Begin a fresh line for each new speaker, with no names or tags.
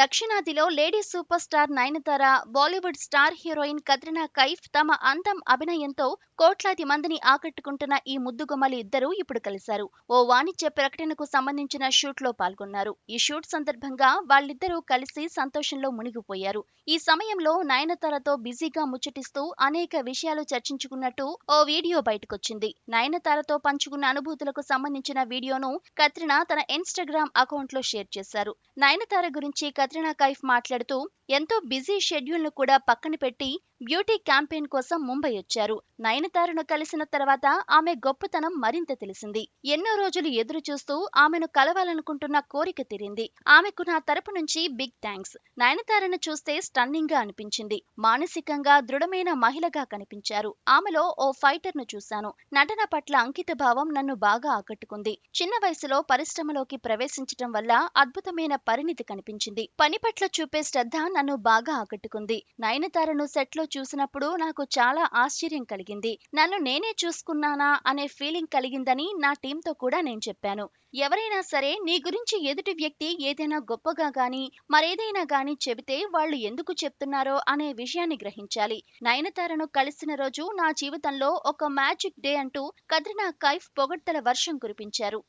దక్షిణాదిలో lady super star Nayanthara Bollywood star heroine Katrina Kaif తమ అందం అభినయంతో కోట్లాది మందిని ఆకట్టుకుంటున్న ఈ ముద్దుగుమ్మలు ఇద్దరూ ఇప్పుడు కలిశారు ఓ వాణిజ్య ప్రకటనకు సంబంధించిన షూట్ లో పాల్గొన్నారు ఈ షూట్ సందర్భంగా వాళ్ళిద్దరూ కలిసి సంతోషంలో మునిగిపోయారు ఈ సమయంలో నయనతారతో బిజీగా ముచ్చటిస్తూ అనేక విషయాలు చర్చించుకున్నట్టు ఓ వీడియో బయటకొచ్చింది నయనతారతో పంచుకున్న అనుభూతులకు సంబంధించిన వీడియోను కత్రినా తన ఇన్స్టాగ్రామ్ అకౌంట్ లో షేర్ చేశారు నయనతార గురించి కత్రినా కైఫ్ మాట్లాడుతూ ఎంతో బిజీ షెడ్యూల్ను కూడా పక్కన పెట్టి బ్యూటీ క్యాంపెయిన్ కోసం ముంబై వచ్చారు నయనతారను కలిసిన తర్వాత ఆమె గొప్పతనం మరింత తెలిసింది ఎన్నో రోజులు ఎదురు చూస్తూ ఆమెను కలవాలనుకుంటున్న కోరిక తీరింది ఆమెకు నా తరపు నుంచి బిగ్ థ్యాంక్స్ నయనతారను చూస్తే స్టన్నింగ్ గా అనిపించింది మానసికంగా దృఢమైన మహిళగా కనిపించారు ఆమెలో ఓ ఫైటర్ ను చూశాను నటన పట్ల అంకిత భావం నన్ను బాగా ఆకట్టుకుంది చిన్న వయసులో పరిశ్రమలోకి ప్రవేశించటం వల్ల అద్భుతమైన పరిణితి కనిపించింది పని పట్ల చూపే శ్రద్ధ నన్ను బాగా ఆకట్టుకుంది నయనతారను సెట్లో చూసినప్పుడు నాకు చాలా ఆశ్చర్యం కలిగింది నన్ను నేనే చూసుకున్నానా అనే ఫీలింగ్ కలిగిందని నా టీంతో కూడా నేను చెప్పాను ఎవరైనా సరే నీ గురించి ఎదుటి వ్యక్తి ఏదైనా గొప్పగా గాని మరేదైనా గాని చెబితే వాళ్ళు ఎందుకు చెప్తున్నారో అనే విషయాన్ని గ్రహించాలి నయనతారను కలిసిన రోజు నా జీవితంలో ఒక మ్యాజిక్ డే అంటూ కద్రినా కైఫ్ పొగడ్తల వర్షం కురిపించారు